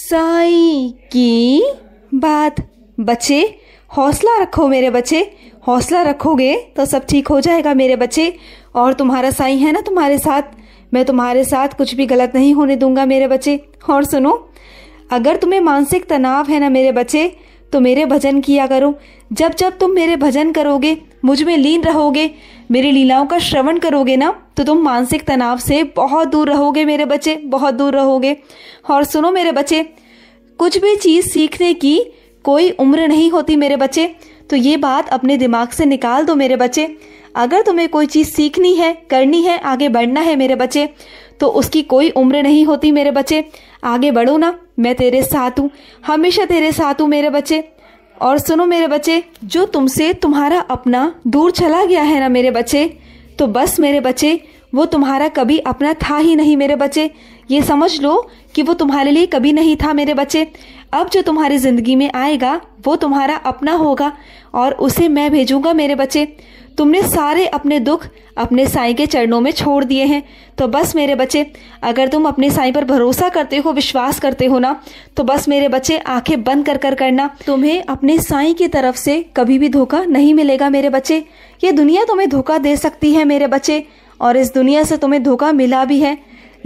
साई की बात बच्चे हौसला रखो मेरे बच्चे हौसला रखोगे तो सब ठीक हो जाएगा मेरे बच्चे और तुम्हारा साई है ना तुम्हारे साथ मैं तुम्हारे साथ कुछ भी गलत नहीं होने दूंगा मेरे बच्चे और सुनो अगर तुम्हें मानसिक तनाव है ना मेरे बच्चे तो मेरे भजन किया करो जब जब तुम मेरे भजन करोगे मुझ में लीन रहोगे मेरी लीलाओं का श्रवण करोगे ना तो तुम मानसिक तनाव से बहुत दूर रहोगे मेरे बच्चे बहुत दूर रहोगे और सुनो मेरे बच्चे कुछ भी चीज़ सीखने की कोई उम्र नहीं होती मेरे बच्चे तो ये बात अपने दिमाग से निकाल दो मेरे बच्चे अगर तुम्हें कोई चीज़ सीखनी है करनी है आगे बढ़ना है मेरे बच्चे तो उसकी कोई उम्र नहीं होती मेरे बच्चे आगे बढ़ो ना मैं तेरे साथ हूँ हमेशा तेरे साथ हूँ मेरे बच्चे और सुनो मेरे बच्चे जो तुमसे तुम्हारा अपना दूर चला गया है ना मेरे बच्चे तो बस मेरे बच्चे वो तुम्हारा कभी अपना था ही नहीं मेरे बच्चे ये समझ लो कि वो तुम्हारे लिए कभी नहीं था मेरे बच्चे अब जो तुम्हारी ज़िंदगी में आएगा वो तुम्हारा अपना होगा और उसे मैं भेजूंगा मेरे बच्चे तुमने सारे अपने दुख अपने साई के चरणों में छोड़ दिए हैं तो बस मेरे बच्चे अगर तुम अपने साई पर भरोसा करते हो विश्वास करते हो ना तो बस मेरे बच्चे आंखें बंद कर कर करना तुम्हें अपने साई की तरफ से कभी भी धोखा नहीं मिलेगा मेरे बच्चे ये दुनिया तुम्हें धोखा दे सकती है मेरे बच्चे और इस दुनिया से तुम्हें धोखा मिला भी है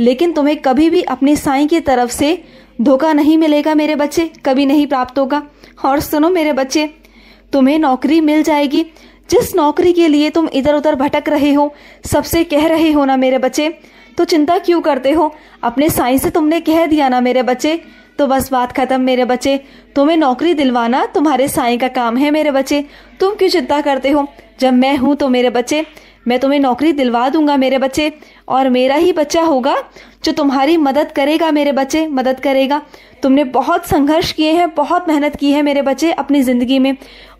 लेकिन तुम्हें कभी भी अपने साई की तरफ से धोखा नहीं मिलेगा मेरे बच्चे कभी नहीं प्राप्त होगा और सुनो मेरे बच्चे तुम्हें नौकरी मिल जाएगी जिस नौकरी के लिए तुम इधर उधर भटक रहे हो सबसे कह रहे हो ना मेरे बच्चे तो चिंता क्यों करते हो अपने साई से तुमने कह दिया ना मेरे बच्चे तो बस बात खत्म मेरे बच्चे तुम्हें नौकरी दिलवाना तुम्हारे साई का काम है मेरे बच्चे तुम क्यों चिंता करते हो जब मैं हूँ तो मेरे बच्चे मैं तुम्हें नौकरी दिलवा दूंगा मेरे बच्चे और मेरा ही बच्चा होगा जो तुम्हारी मदद करेगा मेरे बच्चे मदद करेगा तुमने बहुत संघर्ष किए हैं बहुत मेहनत की है मेरे बच्चे अपनी ज़िंदगी में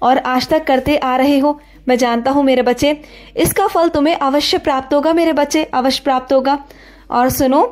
और आज तक करते आ रहे हो मैं जानता हूँ मेरे बच्चे इसका फल तुम्हें अवश्य प्राप्त होगा मेरे बच्चे अवश्य प्राप्त होगा और सुनो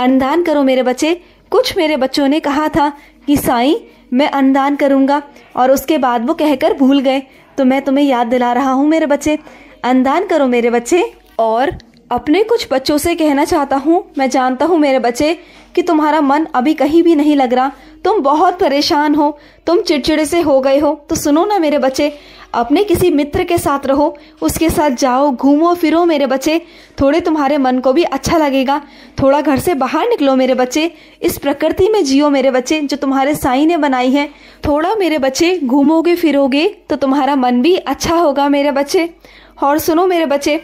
अनदान करो मेरे बच्चे कुछ मेरे बच्चों ने कहा था कि साई मैं अनदान करूँगा और उसके बाद वो कहकर भूल गए तो मैं तुम्हें याद दिला रहा हूँ मेरे बच्चे अनदान करो मेरे बच्चे और अपने कुछ बच्चों से कहना चाहता हूँ मैं जानता हूँ मेरे बच्चे कि तुम्हारा मन अभी कहीं भी नहीं लग रहा तुम बहुत परेशान हो तुम चिड़चिड़े से हो गए हो तो सुनो ना मेरे बच्चे अपने किसी मित्र के साथ रहो उसके साथ जाओ घूमो फिरो मेरे बच्चे थोड़े तुम्हारे मन को भी अच्छा लगेगा थोड़ा घर से बाहर निकलो मेरे बच्चे इस प्रकृति में जियो मेरे बच्चे जो तुम्हारे साई ने बनाई है थोड़ा मेरे बच्चे घूमोगे फिरोगे तो तुम्हारा मन भी अच्छा होगा मेरे बच्चे और सुनो मेरे बच्चे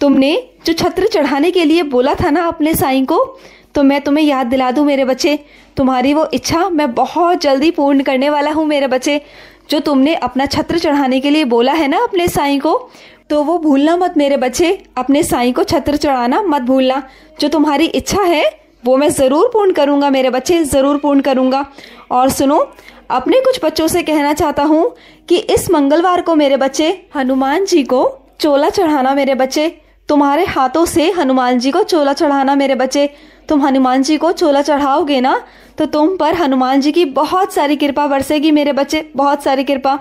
तुमने जो छत्र चढ़ाने के लिए बोला था ना अपने साई को तो मैं तुम्हें याद दिला दूँ मेरे बच्चे तुम्हारी वो इच्छा मैं बहुत जल्दी पूर्ण करने वाला हूँ मेरे बच्चे जो तुमने अपना छत्र चढ़ाने के लिए बोला है ना अपने साई को तो वो भूलना मत मेरे बच्चे अपने साई को छत्र चढ़ाना मत भूलना जो तुम्हारी इच्छा है वो मैं ज़रूर पूर्ण करूंगा मेरे बच्चे ज़रूर पूर्ण करूंगा और सुनो अपने कुछ बच्चों से कहना चाहता हूँ कि इस मंगलवार को मेरे बच्चे हनुमान जी को चोला चढ़ाना मेरे बच्चे तुम्हारे हाथों से हनुमान जी को चोला चढ़ाना मेरे बच्चे तुम हनुमान जी को चोला चढ़ाओगे ना तो तुम पर हनुमान जी की बहुत सारी कृपा बरसेगी मेरे बच्चे बहुत सारी कृपा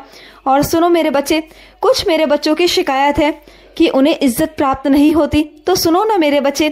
और सुनो मेरे बच्चे कुछ मेरे बच्चों की शिकायत है कि उन्हें इज्जत प्राप्त नहीं होती तो सुनो ना मेरे बच्चे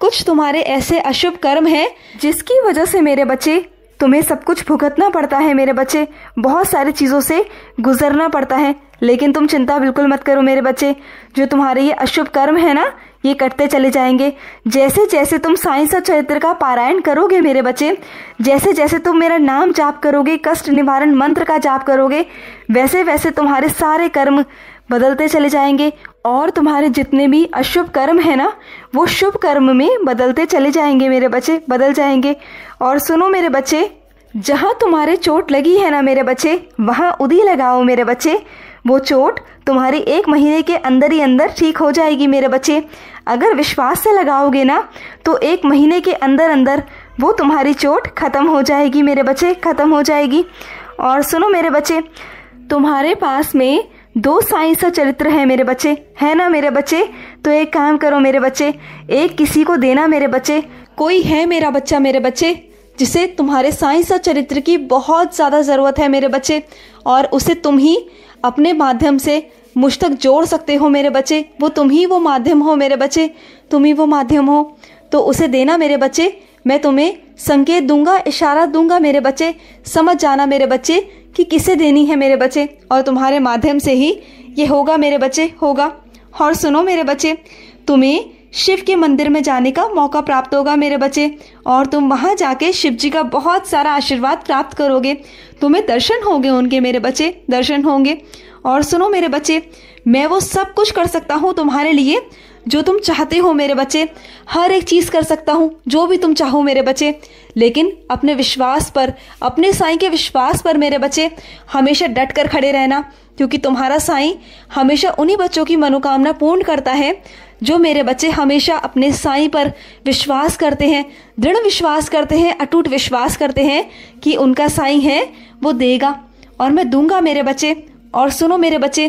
कुछ तुम्हारे ऐसे अशुभ कर्म हैं जिसकी वजह से मेरे बच्चे तुम्हें सब कुछ भुगतना पड़ता है मेरे बच्चे बहुत सारी चीज़ों से गुजरना पड़ता है लेकिन तुम चिंता बिल्कुल मत करो मेरे बच्चे जो तुम्हारे ये अशुभ कर्म है ना ये करते चले जाएंगे जैसे जैसे तुम साइंस और चरित्र का पारायण करोगे मेरे बच्चे जैसे जैसे तुम मेरा नाम जाप करोगे कष्ट निवारण मंत्र का जाप करोगे वैसे वैसे तुम्हारे सारे कर्म बदलते चले जाएंगे और तुम्हारे जितने भी अशुभ कर्म है ना वो शुभ कर्म में बदलते चले जाएंगे मेरे बच्चे बदल जाएंगे और सुनो मेरे बच्चे जहाँ तुम्हारे चोट लगी है ना मेरे बच्चे वहाँ उदी लगाओ मेरे बच्चे वो चोट तुम्हारी एक महीने के अंदर ही अंदर ठीक हो जाएगी मेरे बच्चे अगर विश्वास से लगाओगे ना तो एक महीने के अंदर अंदर वो तुम्हारी चोट ख़त्म हो जाएगी मेरे बच्चे ख़त्म हो जाएगी और सुनो मेरे बच्चे तुम्हारे पास में दो साई सा चरित्र है मेरे बच्चे है ना मेरे बच्चे तो एक काम करो मेरे बच्चे एक किसी को देना मेरे बच्चे कोई है मेरा बच्चा मेरे बच्चे जिसे तुम्हारे साइंस और चरित्र की बहुत ज़्यादा ज़रूरत है मेरे बच्चे और उसे तुम ही अपने माध्यम से मुझ तक जोड़ सकते हो मेरे बच्चे वो तुम ही वो माध्यम हो मेरे बच्चे तुम ही वो माध्यम हो तो उसे देना मेरे बच्चे मैं तुम्हें संकेत दूंगा इशारा दूंगा मेरे बच्चे समझ जाना मेरे बच्चे कि किसे देनी है मेरे बच्चे और तुम्हारे माध्यम से ही ये होगा मेरे बच्चे होगा और सुनो मेरे बच्चे तुम्हें शिव के मंदिर में जाने का मौका प्राप्त होगा मेरे बच्चे और तुम वहाँ जाके शिव जी का बहुत सारा आशीर्वाद प्राप्त करोगे तुम्हें दर्शन होंगे उनके मेरे बच्चे दर्शन होंगे और सुनो मेरे बच्चे मैं वो सब कुछ कर सकता हूँ तुम्हारे लिए जो तुम चाहते हो मेरे बच्चे हर एक चीज़ कर सकता हूँ जो भी तुम चाहो मेरे बच्चे लेकिन अपने विश्वास पर अपने साई के विश्वास पर मेरे बच्चे हमेशा डट कर खड़े रहना क्योंकि तुम्हारा साई हमेशा उन्हीं बच्चों की मनोकामना पूर्ण करता है जो मेरे बच्चे हमेशा अपने साई पर विश्वास करते हैं दृढ़ विश्वास करते हैं अटूट विश्वास करते हैं कि उनका साई है वो देगा और मैं दूंगा मेरे बच्चे और सुनो मेरे बच्चे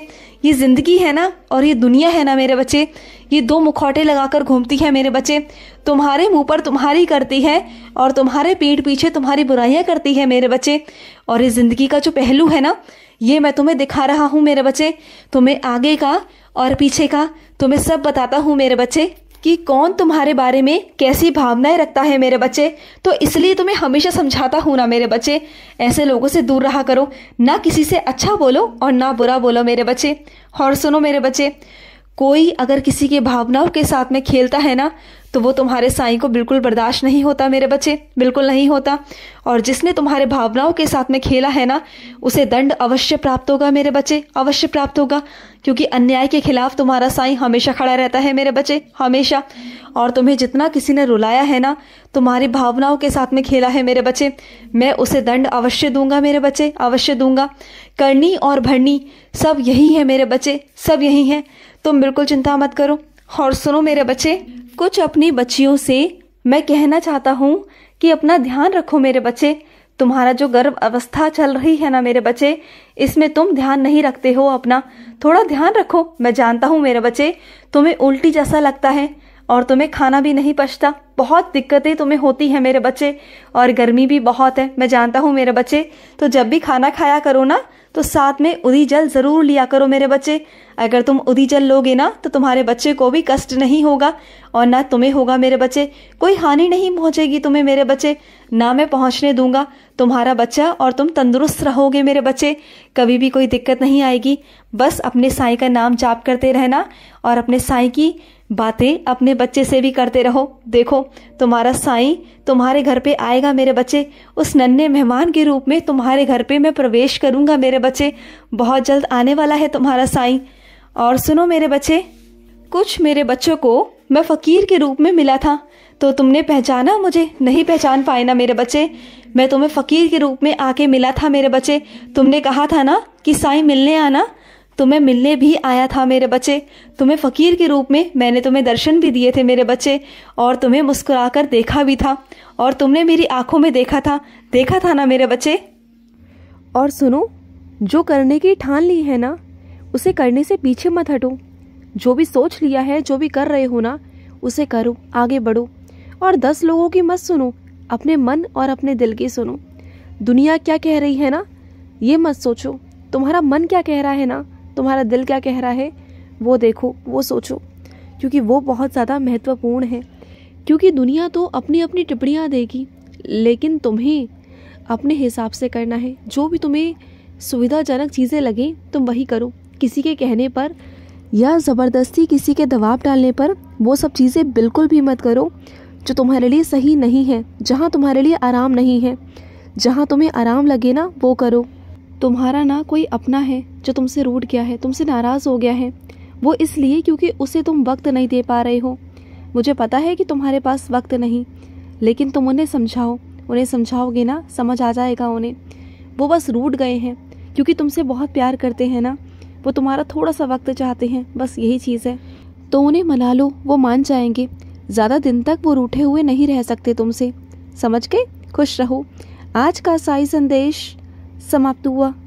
ये ज़िंदगी है ना और ये दुनिया है ना मेरे बच्चे ये दो मुखौटे लगाकर घूमती है मेरे बच्चे तुम्हारे मुंह पर तुम्हारी करती है और तुम्हारे पीठ पीछे तुम्हारी बुराइयां करती है मेरे बच्चे और ये ज़िंदगी का जो पहलू है ना ये मैं तुम्हें दिखा रहा हूँ मेरे बच्चे तुम्हें आगे का और पीछे का तुम्हें तो सब बताता हूँ मेरे बच्चे कि कौन तुम्हारे बारे में कैसी भावनाएं रखता है मेरे बच्चे तो इसलिए तुम्हें तो हमेशा समझाता हूँ ना मेरे बच्चे ऐसे लोगों से दूर रहा करो ना किसी से अच्छा बोलो और ना बुरा बोलो मेरे बच्चे और सुनो मेरे बच्चे कोई अगर किसी की भावनाओं के साथ में खेलता है ना तो वो तुम्हारे साई को बिल्कुल बर्दाश्त नहीं होता मेरे बच्चे बिल्कुल नहीं होता और जिसने तुम्हारे भावनाओं के साथ में खेला है ना उसे दंड अवश्य प्राप्त होगा मेरे बच्चे अवश्य प्राप्त होगा क्योंकि अन्याय के खिलाफ तुम्हारा साई हमेशा खड़ा रहता है मेरे बच्चे हमेशा और तुम्हें जितना किसी ने रुलाया है ना तुम्हारी भावनाओं के साथ में खेला है मेरे बच्चे मैं उसे दंड अवश्य दूंगा मेरे बच्चे अवश्य दूंगा करनी और भरनी सब यही है मेरे बच्चे सब यही है तुम बिल्कुल चिंता मत करो और सुनो मेरे बच्चे कुछ अपनी बच्चियों से मैं कहना चाहता हूँ कि अपना ध्यान रखो मेरे बच्चे तुम्हारा जो गर्भ अवस्था चल रही है ना मेरे बच्चे इसमें तुम ध्यान नहीं रखते हो अपना थोड़ा ध्यान रखो मैं जानता हूँ मेरे बच्चे तुम्हें उल्टी जैसा लगता है और तुम्हें खाना भी नहीं पचता बहुत दिक्कतें तुम्हें होती है मेरे बच्चे और गर्मी भी बहुत है मैं जानता हूँ मेरे बच्चे तो जब भी खाना खाया करो ना तो साथ में उदी जल ज़रूर लिया करो मेरे बच्चे अगर तुम उदीजल लोगे ना तो तुम्हारे बच्चे को भी कष्ट नहीं होगा और ना तुम्हें होगा मेरे बच्चे कोई हानि नहीं पहुंचेगी तुम्हें मेरे बच्चे ना मैं पहुंचने दूंगा तुम्हारा बच्चा और तुम तंदुरुस्त रहोगे मेरे बच्चे कभी भी कोई दिक्कत नहीं आएगी बस अपने साई का नाम जाप करते रहना और अपने साई की बातें अपने बच्चे से भी करते रहो देखो तुम्हारा साई तुम्हारे घर पे आएगा मेरे बच्चे उस नन्हे मेहमान के रूप में तुम्हारे घर पे मैं प्रवेश करूंगा मेरे बच्चे बहुत जल्द आने वाला है तुम्हारा साई और सुनो मेरे बच्चे कुछ मेरे बच्चों को मैं फ़कीर के रूप में मिला था तो तुमने पहचाना मुझे नहीं पहचान पाए ना मेरे बच्चे मैं तुम्हें फ़कीर के रूप में आके मिला था मेरे बच्चे तुमने कहा था ना कि साईं मिलने आना तुम्हें मिलने भी आया था मेरे बच्चे तुम्हें फ़कीर के रूप में मैंने तुम्हें दर्शन भी दिए थे मेरे बच्चे और तुम्हें मुस्कुराकर देखा भी था और तुमने मेरी आंखों में देखा था देखा था ना मेरे बच्चे और सुनो जो करने की ठान ली है ना उसे करने से पीछे मत हटो जो भी सोच लिया है जो भी कर रहे हो ना उसे करो आगे बढ़ो और दस लोगों की मत सुनो अपने मन और अपने दिल की सुनो दुनिया क्या कह रही है ना ये मत सोचो तुम्हारा मन क्या कह रहा है ना तुम्हारा दिल क्या कह रहा है वो देखो वो सोचो क्योंकि वो बहुत ज़्यादा महत्वपूर्ण है क्योंकि दुनिया तो अपनी अपनी टिप्पणियाँ देगी लेकिन तुम्हें अपने हिसाब से करना है जो भी तुम्हें सुविधाजनक चीज़ें लगें तुम वही करो किसी के कहने पर या ज़बरदस्ती किसी के दबाव डालने पर वो सब चीज़ें बिल्कुल भी मत करो जो तुम्हारे लिए सही नहीं है जहाँ तुम्हारे लिए आराम नहीं है जहाँ तुम्हें आराम लगे ना वो करो तुम्हारा ना कोई अपना है जो तुमसे रूट गया है तुमसे नाराज़ हो गया है वो इसलिए क्योंकि उसे तुम वक्त नहीं दे पा रहे हो मुझे पता है कि तुम्हारे पास वक्त नहीं लेकिन तुम उन्हें समझाओ उन्हें समझाओगे ना समझ आ जाएगा उन्हें वो बस रूट गए हैं क्योंकि तुमसे बहुत प्यार करते हैं ना वो तुम्हारा थोड़ा सा वक्त चाहते हैं बस यही चीज़ है तो उन्हें मना लो वो मान जाएंगे ज़्यादा दिन तक वो रूठे हुए नहीं रह सकते तुमसे समझ के खुश रहो आज का साई संदेश समाप्त हुआ